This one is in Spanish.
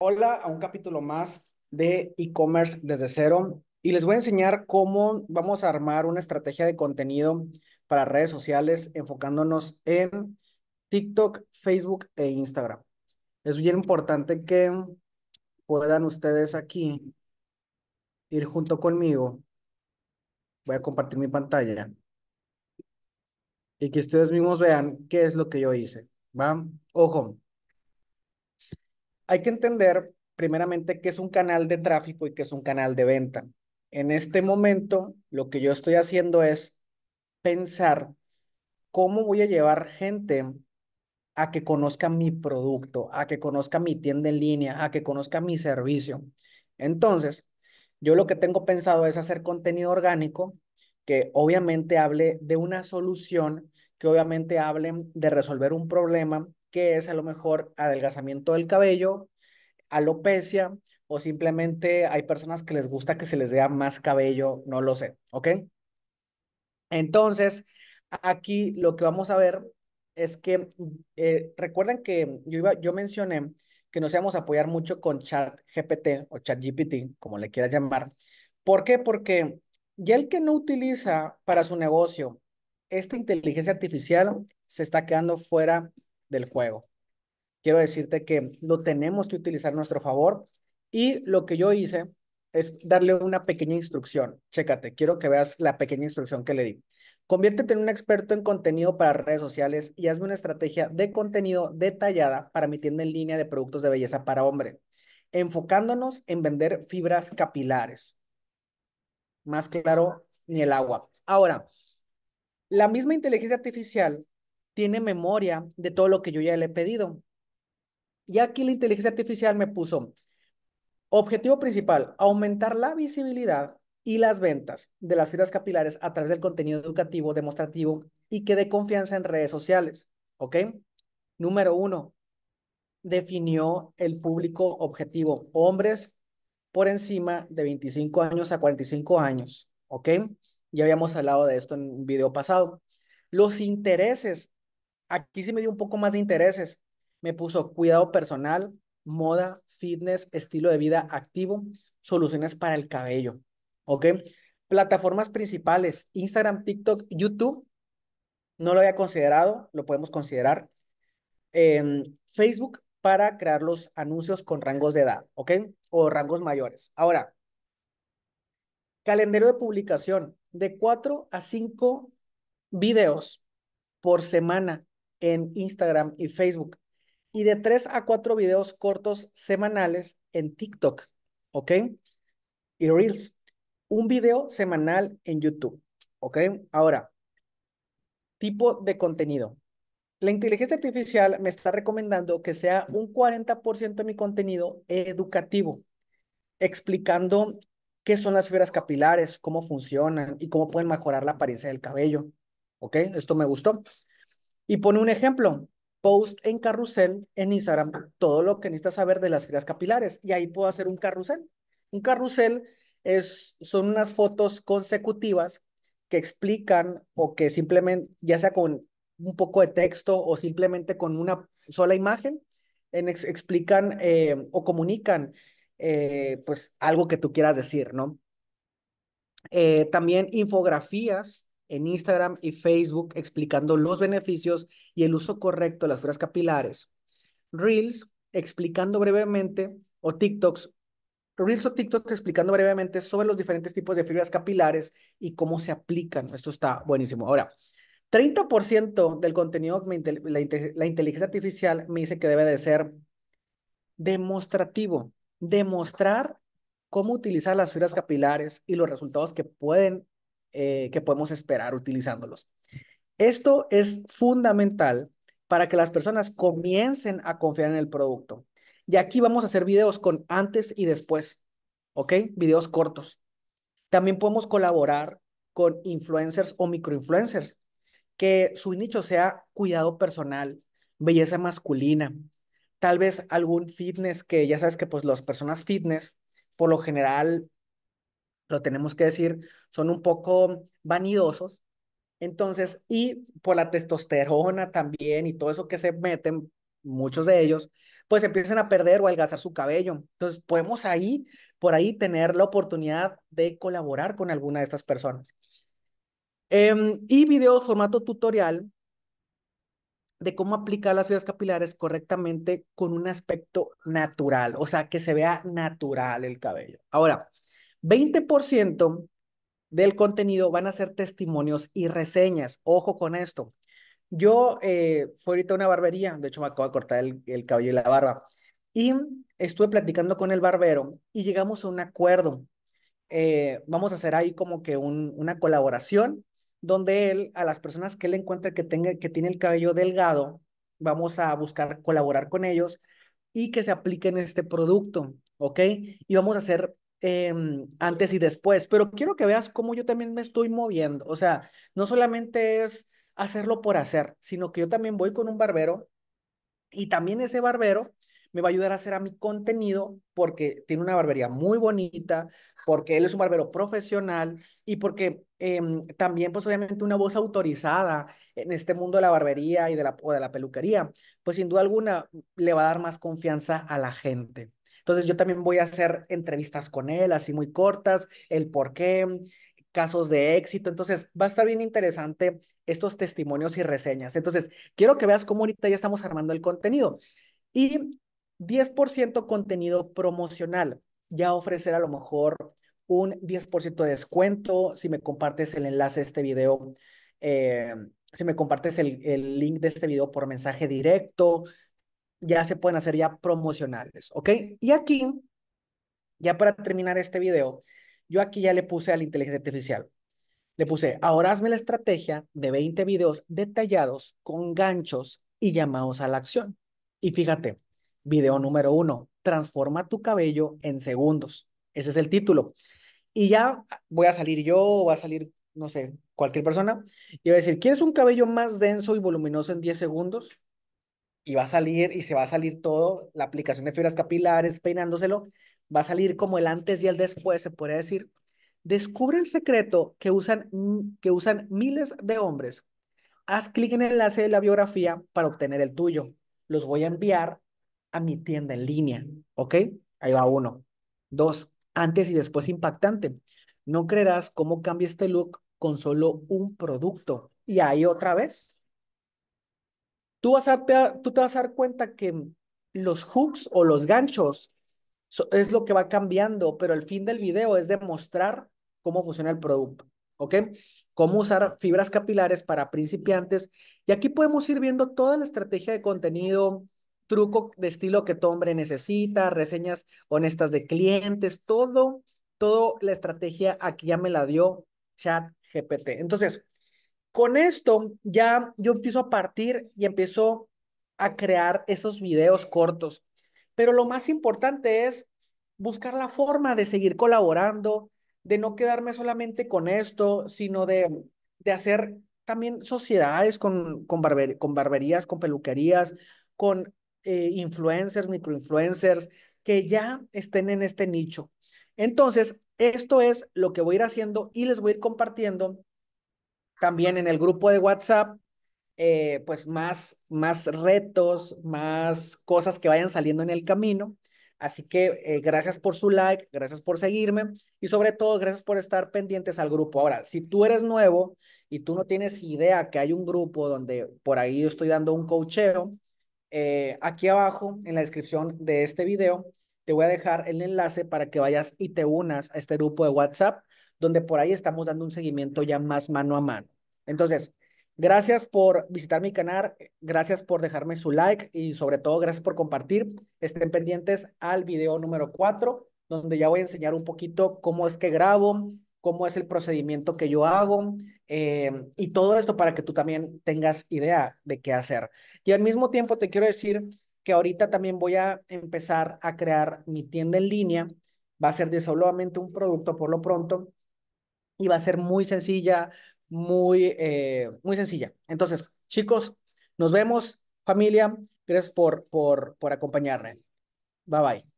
Hola a un capítulo más de e-commerce desde cero y les voy a enseñar cómo vamos a armar una estrategia de contenido para redes sociales enfocándonos en TikTok, Facebook e Instagram. Es bien importante que puedan ustedes aquí ir junto conmigo. Voy a compartir mi pantalla y que ustedes mismos vean qué es lo que yo hice. ¿Va? Ojo, hay que entender primeramente qué es un canal de tráfico y qué es un canal de venta. En este momento, lo que yo estoy haciendo es pensar cómo voy a llevar gente a que conozca mi producto, a que conozca mi tienda en línea, a que conozca mi servicio. Entonces, yo lo que tengo pensado es hacer contenido orgánico que obviamente hable de una solución, que obviamente hable de resolver un problema, que es a lo mejor adelgazamiento del cabello, alopecia o simplemente hay personas que les gusta que se les vea más cabello, no lo sé, ¿ok? Entonces, aquí lo que vamos a ver es que eh, recuerden que yo, iba, yo mencioné que nos íbamos a apoyar mucho con chat GPT o chat GPT, como le quieras llamar. ¿Por qué? Porque ya el que no utiliza para su negocio esta inteligencia artificial se está quedando fuera del juego. Quiero decirte que lo tenemos que utilizar a nuestro favor y lo que yo hice es darle una pequeña instrucción. Chécate, quiero que veas la pequeña instrucción que le di. Conviértete en un experto en contenido para redes sociales y hazme una estrategia de contenido detallada para mi tienda en línea de productos de belleza para hombre, enfocándonos en vender fibras capilares. Más claro, ni el agua. Ahora, la misma inteligencia artificial tiene memoria de todo lo que yo ya le he pedido. Y aquí la inteligencia artificial me puso objetivo principal, aumentar la visibilidad y las ventas de las fibras capilares a través del contenido educativo, demostrativo y que dé confianza en redes sociales. ¿Ok? Número uno, definió el público objetivo, hombres por encima de 25 años a 45 años, ¿ok? Ya habíamos hablado de esto en un video pasado. Los intereses aquí sí me dio un poco más de intereses. Me puso cuidado personal, moda, fitness, estilo de vida activo, soluciones para el cabello. ¿Ok? Plataformas principales, Instagram, TikTok, YouTube. No lo había considerado, lo podemos considerar. Em, Facebook para crear los anuncios con rangos de edad, ¿ok? O rangos mayores. Ahora, calendario de publicación de cuatro a cinco videos por semana en Instagram y Facebook. Y de tres a cuatro videos cortos semanales en TikTok, ¿ok? Y Reels. Un video semanal en YouTube, ¿ok? Ahora, tipo de contenido. La inteligencia artificial me está recomendando que sea un 40% de mi contenido educativo, explicando qué son las fibras capilares, cómo funcionan y cómo pueden mejorar la apariencia del cabello. ¿Ok? Esto me gustó. Y pone un ejemplo, post en carrusel en Instagram, todo lo que necesitas saber de las frías capilares. Y ahí puedo hacer un carrusel. Un carrusel es, son unas fotos consecutivas que explican o que simplemente, ya sea con un poco de texto o simplemente con una sola imagen, en explican eh, o comunican eh, pues algo que tú quieras decir, ¿no? Eh, también infografías en Instagram y Facebook explicando los beneficios y el uso correcto de las fibras capilares. Reels explicando brevemente o TikToks. Reels o TikToks explicando brevemente sobre los diferentes tipos de fibras capilares y cómo se aplican. Esto está buenísimo. Ahora, 30% del contenido, la inteligencia artificial me dice que debe de ser demostrativo, demostrar cómo utilizar las fibras capilares y los resultados que pueden eh, que podemos esperar utilizándolos. Esto es fundamental para que las personas comiencen a confiar en el producto. Y aquí vamos a hacer videos con antes y después, ¿ok? Videos cortos. También podemos colaborar con influencers o microinfluencers, que su nicho sea cuidado personal, belleza masculina, tal vez algún fitness que ya sabes que pues las personas fitness por lo general lo tenemos que decir, son un poco vanidosos. Entonces, y por la testosterona también y todo eso que se meten, muchos de ellos, pues empiezan a perder o a adelgazar su cabello. Entonces, podemos ahí, por ahí, tener la oportunidad de colaborar con alguna de estas personas. Em, y video formato tutorial de cómo aplicar las fibras capilares correctamente con un aspecto natural, o sea, que se vea natural el cabello. Ahora, 20% del contenido van a ser testimonios y reseñas. Ojo con esto. Yo eh, fui ahorita a una barbería, de hecho me acabo de cortar el, cabello y la barba, y estuve platicando con el barbero y llegamos a un acuerdo. Eh, vamos a hacer ahí como que una colaboración donde él, a las personas que él encuentre que, tenga, que tiene el cabello delgado, vamos a buscar colaborar con ellos y que se apliquen este producto, ¿ok? Y vamos a hacer Em, antes y después, pero quiero que veas cómo yo también me estoy moviendo. O sea, no solamente es hacerlo por hacer, sino que yo también voy con un barbero y también ese barbero me va a ayudar a hacer a mi contenido porque tiene una barbería muy bonita, porque él es un barbero profesional y porque em, también, pues obviamente, una voz autorizada en este mundo de la barbería y de la, o de la peluquería, pues sin duda alguna le va a dar más confianza a la gente. Entonces yo también voy a hacer entrevistas con él, así muy cortas, el por qué, casos de éxito. Entonces, va a estar bien interesante estos testimonios y reseñas. Entonces, quiero que veas cómo ahorita ya estamos armando el contenido. Y 10% contenido promocional. Ya ofrecer a lo mejor un 10% de descuento si me compartes el enlace de este video. Eh, si me compartes el, el link de este video por mensaje directo, ya se pueden hacer ya promocionales, ¿ok? Y aquí, ya para terminar este video, yo aquí ya le puse a la inteligencia artificial, le puse, ahora hazme la estrategia de 20 videos detallados con ganchos y llamados a la acción. Y fíjate, video número uno, transforma tu cabello en segundos. Ese es el título. Y ya voy a salir yo, va a salir, no sé, cualquier persona, y voy a decir, ¿quieres un cabello más denso y voluminoso en 10 segundos? y va a salir y se va a salir todo, la aplicación de fibras capilares, peinándoselo, va a salir como el antes y el después, se podría decir. Descubre el secreto que usan, mm, que usan miles de hombres. Haz clic en el enlace de la biografía para obtener el tuyo. Los voy a enviar a mi tienda en línea, ¿ok? Ahí va uno. Dos, antes y después impactante. No creerás cómo cambia este look con solo un producto. Y ahí otra vez, tú, vas a, te, te vas a dar cuenta que los hooks o los ganchos es lo que va cambiando, pero el fin del video es demostrar cómo funciona el producto, ¿ok? Cómo usar fibras capilares para principiantes. Y aquí podemos ir viendo toda la estrategia de contenido, truco de estilo que tu hombre necesita, reseñas honestas de clientes, todo, toda la estrategia aquí ya me la dio Chat GPT. Entonces, con esto ya yo empiezo a partir y empiezo a crear esos videos cortos. Pero lo más importante es buscar la forma de seguir colaborando, de no quedarme solamente con esto, sino de, hacer también sociedades con, con, barberías, con peluquerías, con eh, influencers, microinfluencers, que ya estén en este nicho. Entonces, esto es lo que voy a ir haciendo y les voy a ir compartiendo también en el grupo de WhatsApp, eh, pues más, más retos, más cosas que vayan saliendo en el camino. Así que eh, gracias por su like, gracias por seguirme y sobre todo gracias por estar pendientes al grupo. Ahora, si tú eres nuevo y tú no tienes idea que hay un grupo donde por ahí yo estoy dando un cocheo, eh, aquí abajo en la descripción de este video te voy a dejar el enlace para que vayas y te unas a este grupo de WhatsApp donde por ahí estamos dando un seguimiento ya más mano a mano. Entonces, gracias por visitar mi canal, gracias por dejarme su like y sobre todo gracias por compartir. Estén pendientes al video número 4, donde ya voy a enseñar un poquito cómo es que grabo, cómo es el procedimiento que yo hago eh, y todo esto para que tú también tengas idea de qué hacer. Y al mismo tiempo te quiero decir que ahorita también voy a empezar a crear mi tienda en línea. Va a ser de solamente un producto por lo pronto y va a ser muy sencilla, muy, eh, muy sencilla. Entonces, chicos, nos vemos, familia. Gracias por, por, por acompañarme. Bye bye.